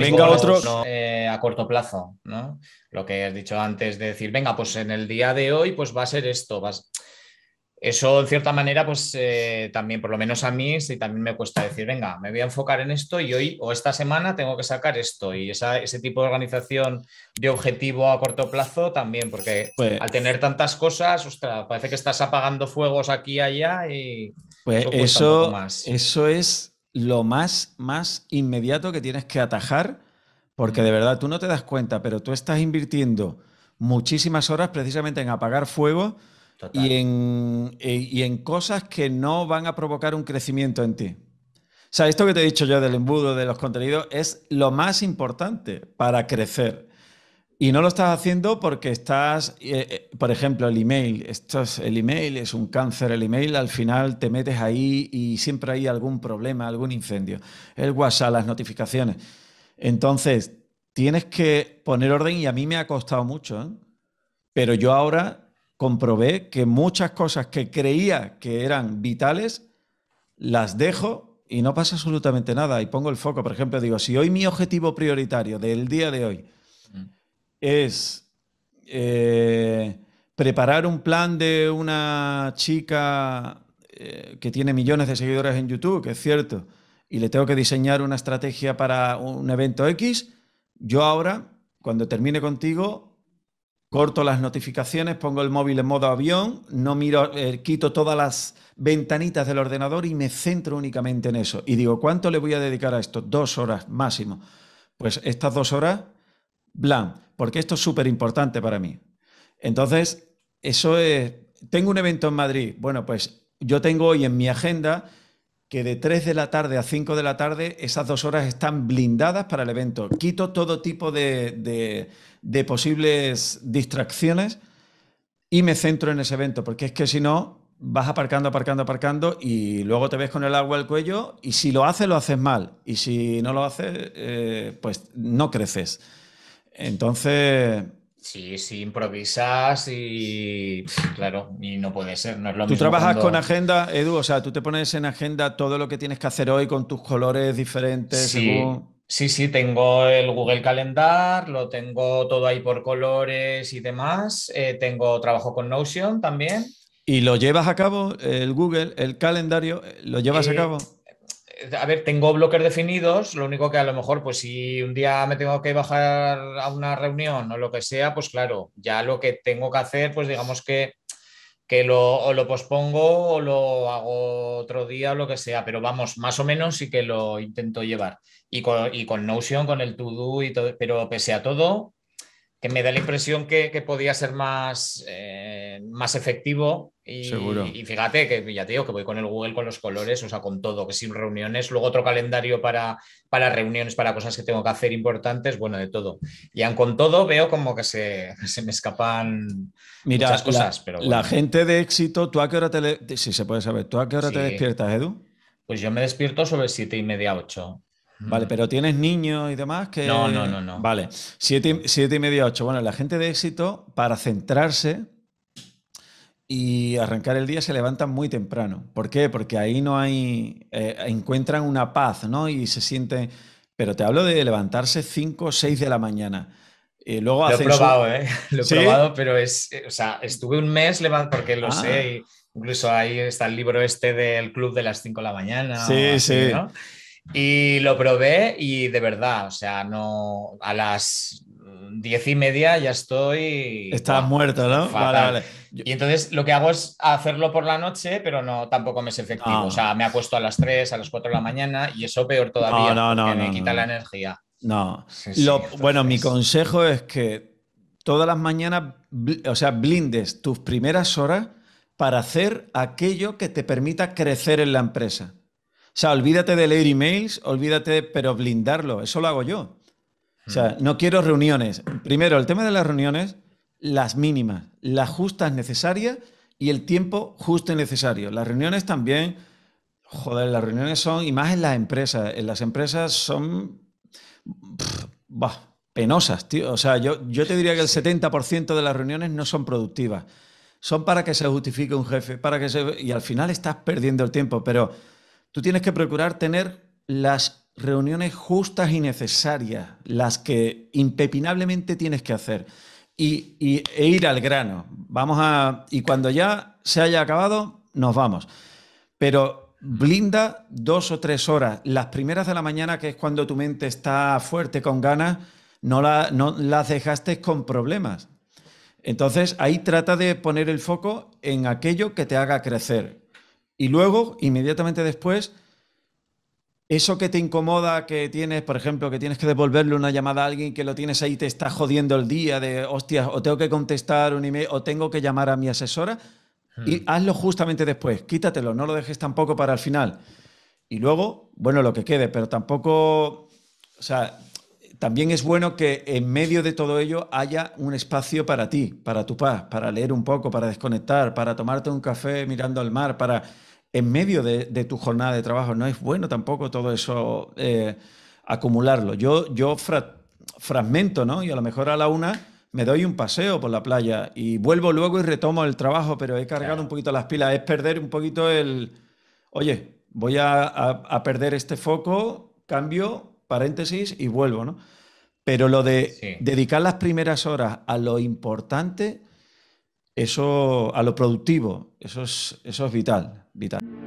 venga eh, a corto plazo, Lo que has dicho antes de decir, venga, pues en el día de hoy pues va a ser esto, vas... Eso, en cierta manera, pues eh, también, por lo menos a mí, sí, también me cuesta decir, venga, me voy a enfocar en esto y hoy o esta semana tengo que sacar esto. Y ese tipo de organización de objetivo a corto plazo también, porque pues al tener tantas cosas, ostras, parece que estás apagando fuegos aquí y allá y... Pues eso, eso es lo más, más inmediato que tienes que atajar, porque de verdad tú no te das cuenta, pero tú estás invirtiendo muchísimas horas precisamente en apagar fuego y en, eh, y en cosas que no van a provocar un crecimiento en ti. O sea, esto que te he dicho yo del embudo, de los contenidos, es lo más importante para crecer. Y no lo estás haciendo porque estás, eh, eh, por ejemplo, el email. Esto el email es un cáncer. El email al final te metes ahí y siempre hay algún problema, algún incendio. El WhatsApp, las notificaciones. Entonces, tienes que poner orden y a mí me ha costado mucho. ¿eh? Pero yo ahora comprobé que muchas cosas que creía que eran vitales, las dejo y no pasa absolutamente nada. Y pongo el foco. Por ejemplo, digo, si hoy mi objetivo prioritario del día de hoy es eh, preparar un plan de una chica eh, que tiene millones de seguidores en YouTube, que es cierto, y le tengo que diseñar una estrategia para un evento X, yo ahora, cuando termine contigo, corto las notificaciones, pongo el móvil en modo avión, no miro, eh, quito todas las ventanitas del ordenador y me centro únicamente en eso. Y digo, ¿cuánto le voy a dedicar a esto? Dos horas máximo. Pues estas dos horas blanc, porque esto es súper importante para mí. Entonces, eso es, tengo un evento en Madrid, bueno, pues yo tengo hoy en mi agenda que de 3 de la tarde a 5 de la tarde, esas dos horas están blindadas para el evento. Quito todo tipo de, de, posibles distracciones y me centro en ese evento, porque es que si no, vas aparcando, aparcando, aparcando y luego te ves con el agua al cuello y si lo haces, lo haces mal y si no lo haces, eh, pues no creces. Entonces. Sí, sí, improvisas y claro, y no puede ser, no es lo Tú trabajas con agenda, Edu, o sea, tú te pones en agenda todo lo que tienes que hacer hoy con tus colores diferentes. Sí, sí, sí, tengo el Google Calendar, lo tengo todo ahí por colores y demás. Eh, tengo trabajo con Notion también. ¿Y lo llevas a cabo, el Google, el calendario, lo llevas a eh, cabo? a ver, tengo bloques definidos, lo único que a lo mejor, pues si un día me tengo que bajar a una reunión o lo que sea, pues claro, ya lo que tengo que hacer, pues digamos que, que lo, lo pospongo o lo hago otro día o lo que sea, pero vamos, más o menos sí que lo intento llevar. Y con, y con Notion, con el to-do y todo, pero pese a todo, que me da la impresión que, podía ser más... Eh, eh, más efectivo. Y, fíjate que ya te digo que voy con el Google, con los colores, o sea, con todo, que sin reuniones, luego otro calendario para, para reuniones, para cosas que tengo que hacer importantes, bueno, de todo. Y aún con todo veo como que se, me escapan Mira, muchas cosas. La, pero la gente de éxito, ¿tú a qué hora te, se puede saber, ¿tú a qué hora te despiertas, Edu? Pues yo me despierto sobre siete y media, ocho. Vale, mm. pero tienes niños y demás que... No, no, no, no. Vale, siete y, siete y media, ocho. Bueno, la gente de éxito, para centrarse, y arrancar el día se levantan muy temprano. ¿Por qué? Porque ahí no hay, eh, encuentran una paz, ¿no? Y se sienten, pero te hablo de levantarse 5 o 6 de la mañana. Y eh, luego lo he probado, ¿eh? Lo he probado, pero es, eh, o sea, estuve un mes levantando, porque lo ah. sé, incluso ahí está el libro este del club de las 5 de la mañana. Sí, sí. Y lo probé y de verdad, o sea, no, a las diez y media ya estoy. Estás muerto, ¿no? Vale, vale. Y entonces lo que hago es hacerlo por la noche, pero no tampoco me es efectivo. Ah. O sea, me acuesto a las 3, a las 4 de la mañana y eso peor todavía, no, no, me quita la energía. No. Bueno, mi consejo es que todas las mañanas, o sea, blindes tus primeras horas para hacer aquello que te permita crecer en la empresa. O sea, olvídate de leer emails, olvídate, pero blindarlo. Eso lo hago yo. O sea, mm. no quiero reuniones. Primero, el tema de las reuniones las mínimas, las justas necesarias y el tiempo justo y necesario. Las reuniones también, joder, las reuniones son, y más en las empresas, en las empresas son penosas, tío. O sea, yo, yo te diría que el 70% de las reuniones no son productivas. Son para que se justifique un jefe, para que se... Y al final estás perdiendo el tiempo, pero tú tienes que procurar tener las reuniones justas y necesarias, las que impepinablemente tienes que hacer y, e ir al grano. Vamos a. Y cuando ya se haya acabado, nos vamos. Pero blinda dos o tres horas. Las primeras de la mañana, que es cuando tu mente está fuerte, con ganas, no, la, no las dejaste con problemas. Entonces ahí trata de poner el foco en aquello que te haga crecer. Y luego, inmediatamente después, eso que te incomoda, que tienes, por ejemplo, que tienes que devolverle una llamada a alguien que lo tienes ahí y te está jodiendo el día de, hostias, o tengo que contestar un email o tengo que llamar a mi asesora, hmm. y hazlo justamente después, quítatelo, no lo dejes tampoco para el final. Y luego, bueno, lo que quede, pero tampoco, o sea, también es bueno que en medio de todo ello haya un espacio para ti, para tu paz, para leer un poco, para desconectar, para tomarte un café mirando al mar, para en medio de, tu jornada de trabajo. No es bueno tampoco todo eso eh, acumularlo. Yo, fragmento, ¿no? Y a lo mejor a la una me doy un paseo por la playa y vuelvo luego y retomo el trabajo, pero he cargado un poquito las pilas. Es perder un poquito el, oye, voy a, perder este foco, cambio, paréntesis y vuelvo, ¿no? Pero lo de dedicar las primeras horas a lo importante eso a lo productivo, eso es, eso es vital, vital.